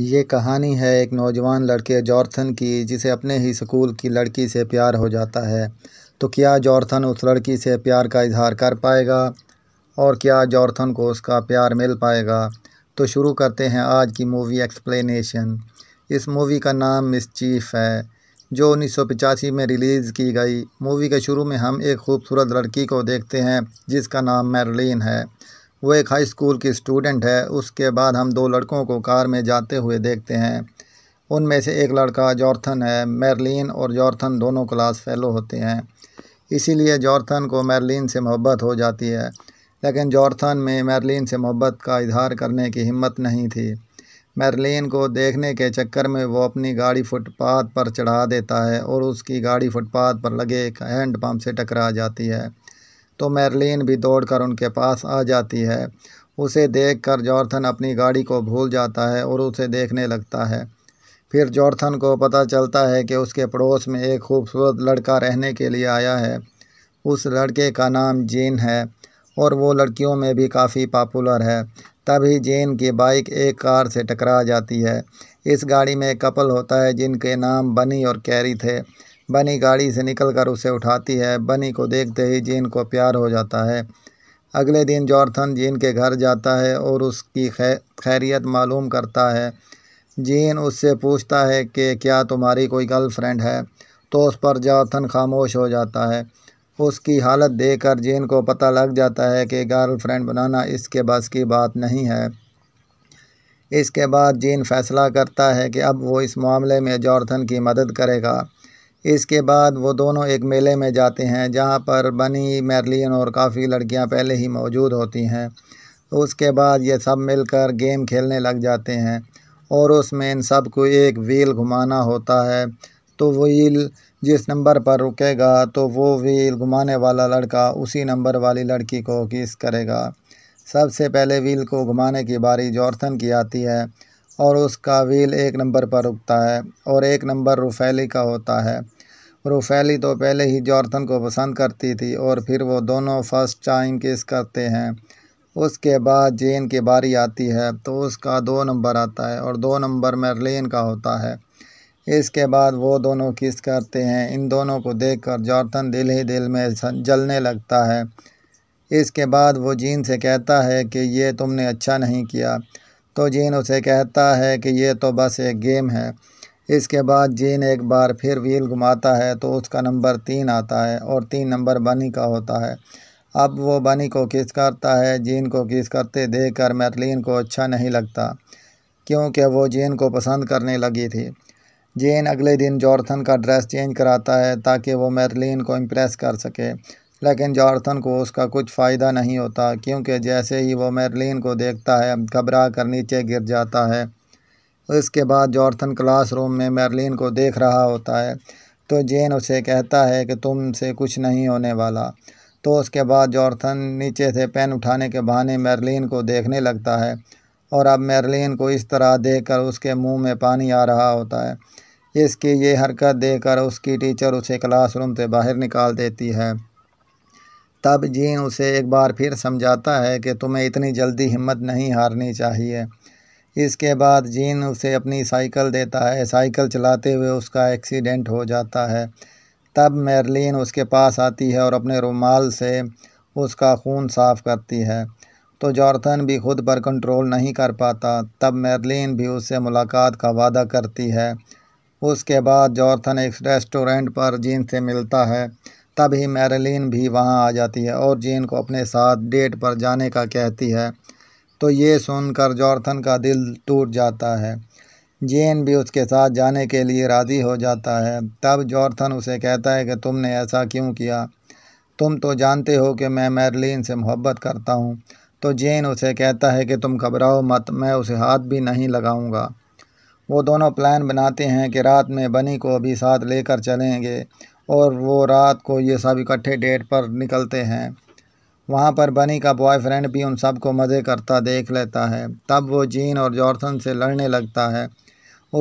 ये कहानी है एक नौजवान लड़के जॉर्थन की जिसे अपने ही स्कूल की लड़की से प्यार हो जाता है तो क्या जॉर्थन उस लड़की से प्यार का इजहार कर पाएगा और क्या जॉर्थन को उसका प्यार मिल पाएगा तो शुरू करते हैं आज की मूवी एक्सप्लेनेशन इस मूवी का नाम मिस चीफ है जो उनीस में रिलीज़ की गई मूवी के शुरू में हम एक खूबसूरत लड़की को देखते हैं जिसका नाम मेरलिन है वो एक हाई स्कूल की स्टूडेंट है उसके बाद हम दो लड़कों को कार में जाते हुए देखते हैं उनमें से एक लड़का जॉर्थन है मेरलिन और जॉर्थन दोनों क्लास फेलो होते हैं इसीलिए जॉर्थन को मैरलिन से मोहब्बत हो जाती है लेकिन जॉर्थन में मैरलिन से मोहब्बत का इजहार करने की हिम्मत नहीं थी मेरलिन को देखने के चक्कर में वो अपनी गाड़ी फुटपाथ पर चढ़ा देता है और उसकी गाड़ी फुटपाथ पर लगे एक हैंडपम्प से टकरा जाती है तो मैरलिन भी दौड़कर उनके पास आ जाती है उसे देखकर जॉर्थन अपनी गाड़ी को भूल जाता है और उसे देखने लगता है फिर जॉर्थन को पता चलता है कि उसके पड़ोस में एक खूबसूरत लड़का रहने के लिए आया है उस लड़के का नाम जीन है और वो लड़कियों में भी काफ़ी पॉपुलर है तभी जीन की बाइक एक कार से टकरा जाती है इस गाड़ी में एक कपल होता है जिनके नाम बनी और कैरी थे बनी गाड़ी से निकलकर उसे उठाती है बनी को देखते ही जीन को प्यार हो जाता है अगले दिन जॉर्थन जीन के घर जाता है और उसकी खैरियत मालूम करता है जीन उससे पूछता है कि क्या तुम्हारी कोई गर्लफ्रेंड है तो उस पर जॉर्थन खामोश हो जाता है उसकी हालत देखकर जीन को पता लग जाता है कि गर्लफ्रेंड बनाना इसके बस की बात नहीं है इसके बाद जीन फैसला करता है कि अब वो इस मामले में जॉर्थन की मदद करेगा इसके बाद वो दोनों एक मेले में जाते हैं जहाँ पर बनी मैरलिन और काफ़ी लड़कियाँ पहले ही मौजूद होती हैं उसके बाद ये सब मिलकर गेम खेलने लग जाते हैं और उसमें इन सब को एक व्हील घुमाना होता है तो व्हील जिस नंबर पर रुकेगा तो वो व्हील घुमाने वाला लड़का उसी नंबर वाली लड़की को किस करेगा सबसे पहले व्हील को घुमाने की बारी जॉर्थन की आती है और उसका व्हील एक नंबर पर रुकता है और एक नंबर रुफैली का होता है रूफेली तो पहले ही जॉर्थन को पसंद करती थी और फिर वो दोनों फर्स्ट टाइम किस करते हैं उसके बाद जेन की बारी आती है तो उसका दो नंबर आता है और दो नंबर मेरलिन का होता है इसके बाद वो दोनों किस करते हैं इन दोनों को देखकर जॉर्थन दिल ही दिल में जलने लगता है इसके बाद वो जीन से कहता है कि ये तुमने अच्छा नहीं किया तो जीन उसे कहता है कि ये तो बस एक गेम है इसके बाद जीन एक बार फिर व्हील घुमाता है तो उसका नंबर तीन आता है और तीन नंबर बनी का होता है अब वो बनी को किस करता है जीन को किस करते देख कर मैथलिन को अच्छा नहीं लगता क्योंकि वो जीन को पसंद करने लगी थी जेन अगले दिन जॉर्थन का ड्रेस चेंज कराता है ताकि वो मैथलिन को इम्प्रेस कर सके लेकिन जॉर्थन को उसका कुछ फ़ायदा नहीं होता क्योंकि जैसे ही वो मैरलिन को देखता है घबरा कर नीचे गिर जाता है इसके बाद जॉर्थन क्लासरूम में मैरलिन को देख रहा होता है तो जेन उसे कहता है कि तुम से कुछ नहीं होने वाला तो उसके बाद जॉर्थन नीचे से पेन उठाने के बहाने मेरलिन को देखने लगता है और अब मैरलिन को इस तरह देख कर उसके मुँह में पानी आ रहा होता है इसकी ये हरकत देख कर उसकी टीचर उसे क्लासरूम से बाहर निकाल देती है तब जीन उसे एक बार फिर समझाता है कि तुम्हें इतनी जल्दी हिम्मत नहीं हारनी चाहिए इसके बाद जीन उसे अपनी साइकिल देता है साइकिल चलाते हुए उसका एक्सीडेंट हो जाता है तब मेरलिन उसके पास आती है और अपने रुमाल से उसका खून साफ करती है तो जॉर्थन भी खुद पर कंट्रोल नहीं कर पाता तब मेरलिन भी उससे मुलाकात का वादा करती है उसके बाद जॉर्थन एक रेस्टोरेंट पर जीन से मिलता है तभी मैरलिन भी वहाँ आ जाती है और जेन को अपने साथ डेट पर जाने का कहती है तो ये सुनकर जॉर्थन का दिल टूट जाता है जेन भी उसके साथ जाने के लिए राज़ी हो जाता है तब जॉर्थन उसे कहता है कि तुमने ऐसा क्यों किया तुम तो जानते हो कि मैं मैरलिन से मोहब्बत करता हूँ तो जेन उसे कहता है कि तुम घबराओ मत मैं उसे हाथ भी नहीं लगाऊंगा वो दोनों प्लान बनाते हैं कि रात में बनी को भी साथ लेकर चलेंगे और वो रात को ये सब इकट्ठे डेट पर निकलते हैं वहाँ पर बनी का बॉयफ्रेंड भी उन सब को मज़े करता देख लेता है तब वो जीन और जॉर्थन से लड़ने लगता है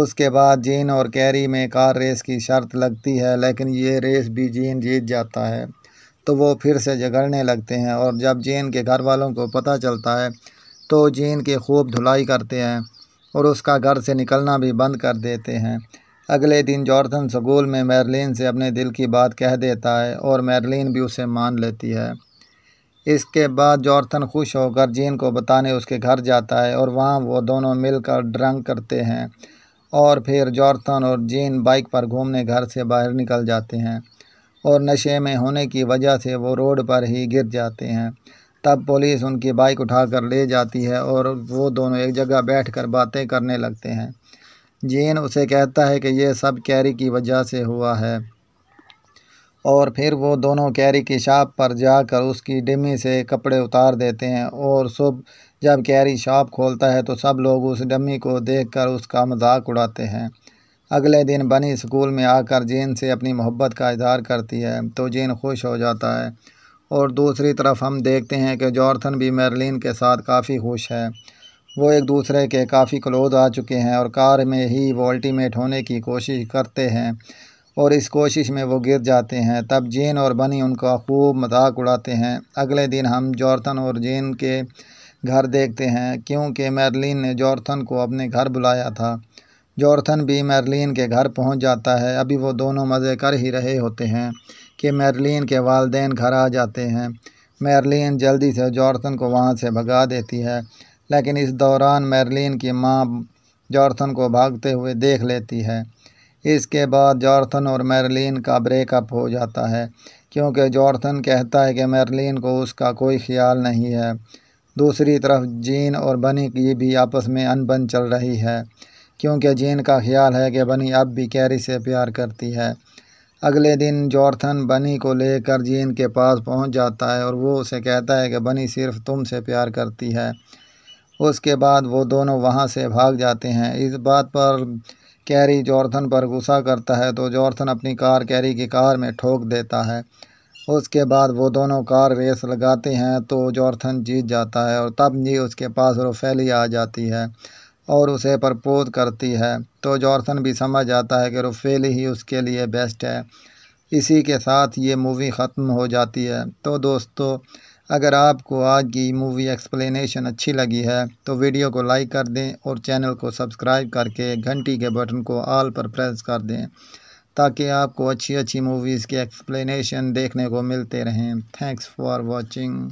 उसके बाद जीन और कैरी में कार रेस की शर्त लगती है लेकिन ये रेस भी जीन जीत जाता है तो वो फिर से झगड़ने लगते हैं और जब जीन के घर वालों को पता चलता है तो जीन की खूब धुलाई करते हैं और उसका घर से निकलना भी बंद कर देते हैं अगले दिन जॉर्थन स्कूल में मैरलिन से अपने दिल की बात कह देता है और मैरलिन भी उसे मान लेती है इसके बाद जॉर्थन खुश होकर जीन को बताने उसके घर जाता है और वहाँ वो दोनों मिलकर ड्रंक करते हैं और फिर जॉर्थन और जीन बाइक पर घूमने घर से बाहर निकल जाते हैं और नशे में होने की वजह से वो रोड पर ही गिर जाते हैं तब पुलिस उनकी बाइक उठाकर ले जाती है और वो दोनों एक जगह बैठकर बातें करने लगते हैं जीन उसे कहता है कि यह सब कैरी की वजह से हुआ है और फिर वो दोनों कैरी की शॉप पर जाकर उसकी डिमी से कपड़े उतार देते हैं और सुबह जब कैरी शॉप खोलता है तो सब लोग उस डमी को देखकर उसका मजाक उड़ाते हैं अगले दिन बनी स्कूल में आकर जेन से अपनी मोहब्बत का इजहार करती है तो जीन खुश हो जाता है और दूसरी तरफ हम देखते हैं कि जॉर्थन भी मेरलिन के साथ काफ़ी खुश है वो एक दूसरे के काफ़ी क्लोज आ चुके हैं और कार में ही वो अल्टीमेट होने की कोशिश करते हैं और इस कोशिश में वो गिर जाते हैं तब जेन और बनी उनका खूब मजाक उड़ाते हैं अगले दिन हम जॉर्थन और जेन के घर देखते हैं क्योंकि मैरलिन ने जॉर्थन को अपने घर बुलाया था जॉर्थन भी मैरलिन के घर पहुंच जाता है अभी वो दोनों मज़े कर ही रहे होते हैं कि मैरलिन के वालदेन घर आ जाते हैं मैरलिन जल्दी से जॉर्थन को वहाँ से भगा देती है लेकिन इस दौरान मैरलिन की माँ जॉर्थन को भागते हुए देख लेती है इसके बाद जॉर्थन और मैरलिन का ब्रेकअप हो जाता है क्योंकि जॉर्थन कहता है कि मैरलिन को उसका कोई ख्याल नहीं है दूसरी तरफ जीन और बनी की भी आपस में अनबन चल रही है क्योंकि जीन का ख्याल है कि बनी अब भी कैरी से प्यार करती है अगले दिन जॉर्थन बनी को लेकर जीन के पास पहुंच जाता है और वो उसे कहता है कि बनी सिर्फ तुम से प्यार करती है उसके बाद वो दोनों वहाँ से भाग जाते हैं इस बात पर कैरी जॉर्थन पर गुस्सा करता है तो जॉर्थन अपनी कार कैरी की कार में ठोक देता है उसके बाद वो दोनों कार रेस लगाते हैं तो जॉर्थन जीत जाता है और तब जी उसके पास रोफेली आ जाती है और उसे प्रपोज करती है तो जॉर्थन भी समझ जाता है कि रोफेली ही उसके लिए बेस्ट है इसी के साथ ये मूवी ख़त्म हो जाती है तो दोस्तों अगर आपको आज की मूवी एक्सप्लेनेशन अच्छी लगी है तो वीडियो को लाइक कर दें और चैनल को सब्सक्राइब करके घंटी के बटन को आल पर प्रेस कर दें ताकि आपको अच्छी अच्छी मूवीज़ की एक्सप्लेनेशन देखने को मिलते रहें थैंक्स फॉर वॉचिंग